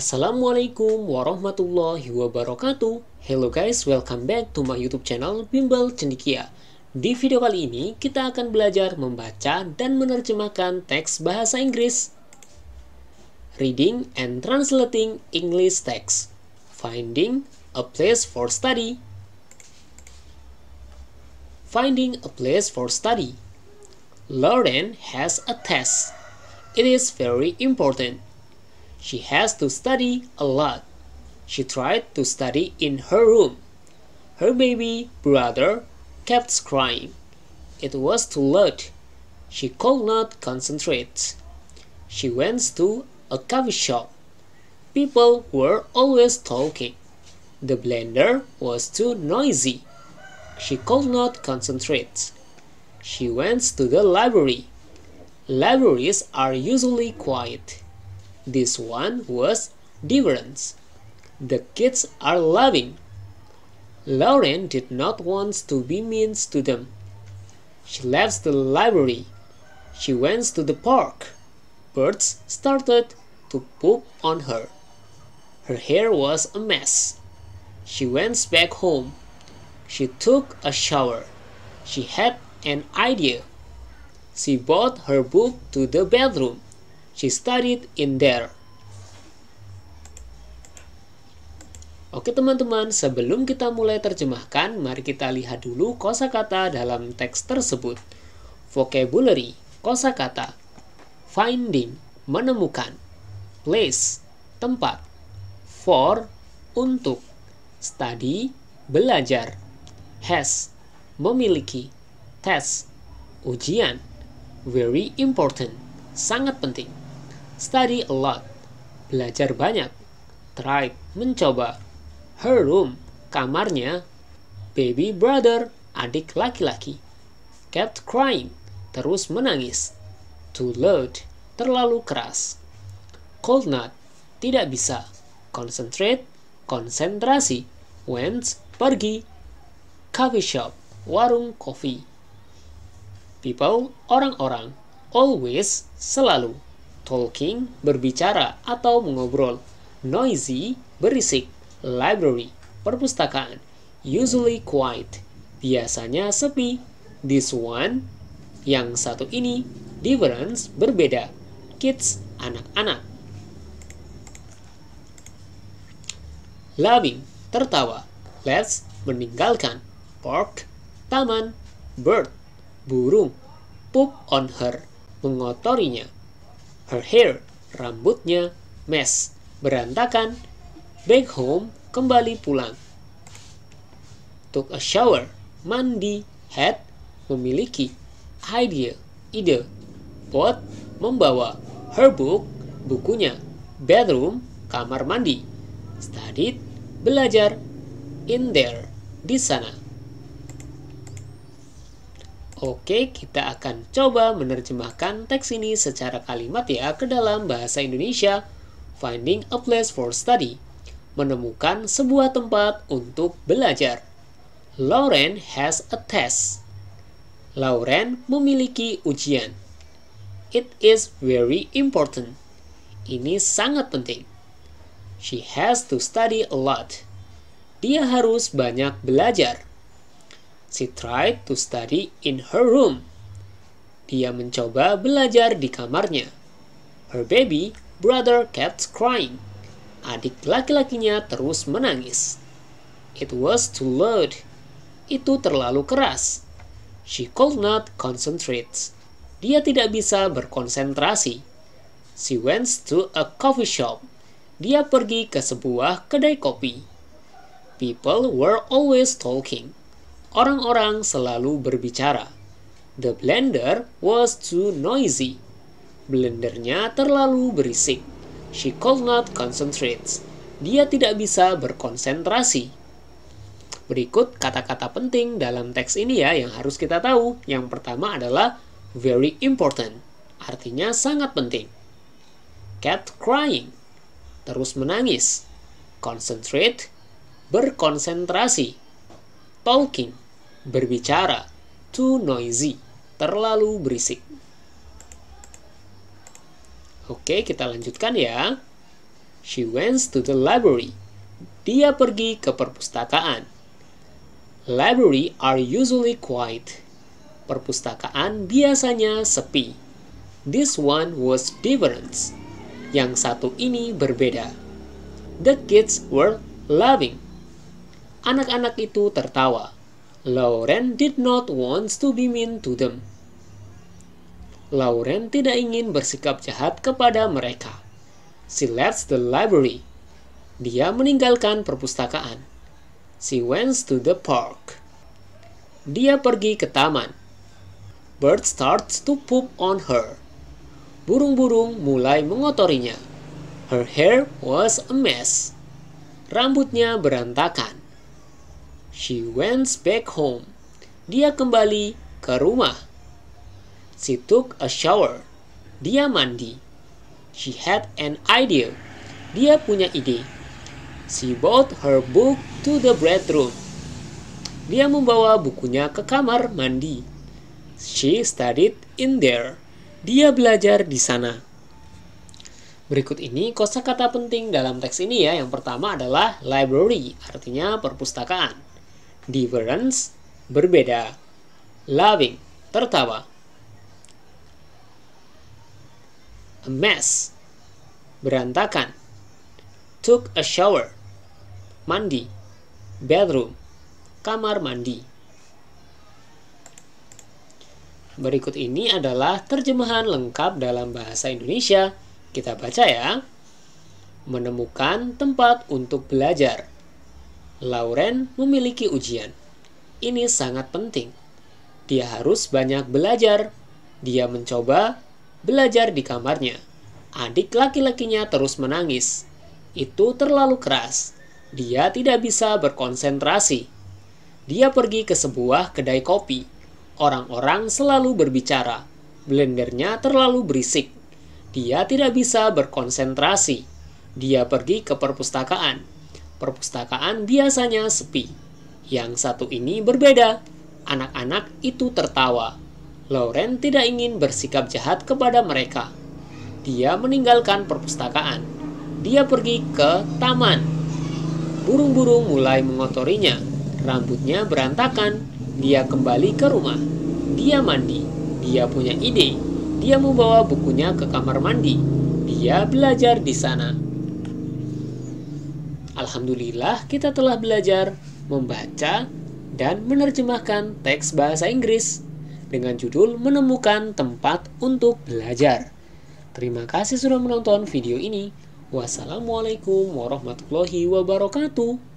Assalamualaikum warahmatullahi wabarakatuh Hello guys, welcome back to my youtube channel Bimbel Cendikia Di video kali ini kita akan belajar membaca dan menerjemahkan teks bahasa Inggris Reading and translating English text Finding a place for study Finding a place for study Lauren has a test It is very important She has to study a lot. She tried to study in her room. Her baby brother kept crying. It was too loud. She could not concentrate. She went to a coffee shop. People were always talking. The blender was too noisy. She could not concentrate. She went to the library. Libraries are usually quiet. This one was different. The kids are loving. Lauren did not want to be mean to them. She left the library. She went to the park. Birds started to poop on her. Her hair was a mess. She went back home. She took a shower. She had an idea. She brought her book to the bedroom. She studied in there. Oke teman-teman, sebelum kita mulai terjemahkan, mari kita lihat dulu kosakata dalam teks tersebut. Vocabulary, kosakata. Finding, menemukan. Place, tempat. For, untuk. Study, belajar. Has, memiliki. Test, ujian. Very important, sangat penting study a lot, belajar banyak, Try, mencoba, her room, kamarnya, baby brother, adik laki-laki, kept crying, terus menangis, too loud, terlalu keras, cold not, tidak bisa, concentrate, konsentrasi, went, pergi, coffee shop, warung kopi, people, orang-orang, always, selalu talking, berbicara atau mengobrol, noisy, berisik, library, perpustakaan, usually quiet, biasanya sepi, this one, yang satu ini, difference, berbeda, kids, anak-anak. Loving, tertawa, let's, meninggalkan, park, taman, bird, burung, poop on her, mengotorinya, her hair, rambutnya, mess, berantakan, back home, kembali pulang. Took a shower, mandi, had, memiliki, idea, ide, bought, membawa, her book, bukunya, bedroom, kamar mandi, studied, belajar, in there, di sana. Oke, kita akan coba menerjemahkan teks ini secara kalimat ya ke dalam bahasa Indonesia. Finding a place for study. Menemukan sebuah tempat untuk belajar. Lauren has a test. Lauren memiliki ujian. It is very important. Ini sangat penting. She has to study a lot. Dia harus banyak belajar. She tried to study in her room. Dia mencoba belajar di kamarnya. Her baby brother kept crying. Adik laki-lakinya terus menangis. It was too loud. Itu terlalu keras. She could not concentrate. Dia tidak bisa berkonsentrasi. She went to a coffee shop. Dia pergi ke sebuah kedai kopi. People were always talking Orang-orang selalu berbicara. The blender was too noisy. Blendernya terlalu berisik. She could not concentrate. Dia tidak bisa berkonsentrasi. Berikut kata-kata penting dalam teks ini ya yang harus kita tahu. Yang pertama adalah very important. Artinya sangat penting. Cat crying. Terus menangis. Concentrate. Berkonsentrasi. Talking berbicara too noisy terlalu berisik Oke, kita lanjutkan ya. She went to the library. Dia pergi ke perpustakaan. Library are usually quiet. Perpustakaan biasanya sepi. This one was different. Yang satu ini berbeda. The kids were laughing. Anak-anak itu tertawa. Lauren did not want to be mean to them. Lauren tidak ingin bersikap jahat kepada mereka. She left the library. Dia meninggalkan perpustakaan. She went to the park. Dia pergi ke taman. Bird starts to poop on her. Burung-burung mulai mengotorinya. Her hair was a mess. Rambutnya berantakan. She went back home. Dia kembali ke rumah. She took a shower. Dia mandi. She had an idea. Dia punya ide. She brought her book to the bedroom. Dia membawa bukunya ke kamar mandi. She studied in there. Dia belajar di sana. Berikut ini kosakata penting dalam teks ini ya. Yang pertama adalah library, artinya perpustakaan. Difference, berbeda. Loving, tertawa. A mess, berantakan. Took a shower, mandi. Bedroom, kamar mandi. Berikut ini adalah terjemahan lengkap dalam bahasa Indonesia. Kita baca ya. Menemukan tempat untuk belajar. Lauren memiliki ujian. Ini sangat penting. Dia harus banyak belajar. Dia mencoba belajar di kamarnya. Adik laki-lakinya terus menangis. Itu terlalu keras. Dia tidak bisa berkonsentrasi. Dia pergi ke sebuah kedai kopi. Orang-orang selalu berbicara. Blendernya terlalu berisik. Dia tidak bisa berkonsentrasi. Dia pergi ke perpustakaan perpustakaan biasanya sepi. Yang satu ini berbeda. Anak-anak itu tertawa. Lauren tidak ingin bersikap jahat kepada mereka. Dia meninggalkan perpustakaan. Dia pergi ke taman. Burung-burung mulai mengotorinya. Rambutnya berantakan. Dia kembali ke rumah. Dia mandi. Dia punya ide. Dia membawa bukunya ke kamar mandi. Dia belajar di sana Alhamdulillah kita telah belajar membaca dan menerjemahkan teks bahasa Inggris dengan judul Menemukan Tempat Untuk Belajar. Terima kasih sudah menonton video ini. Wassalamualaikum warahmatullahi wabarakatuh.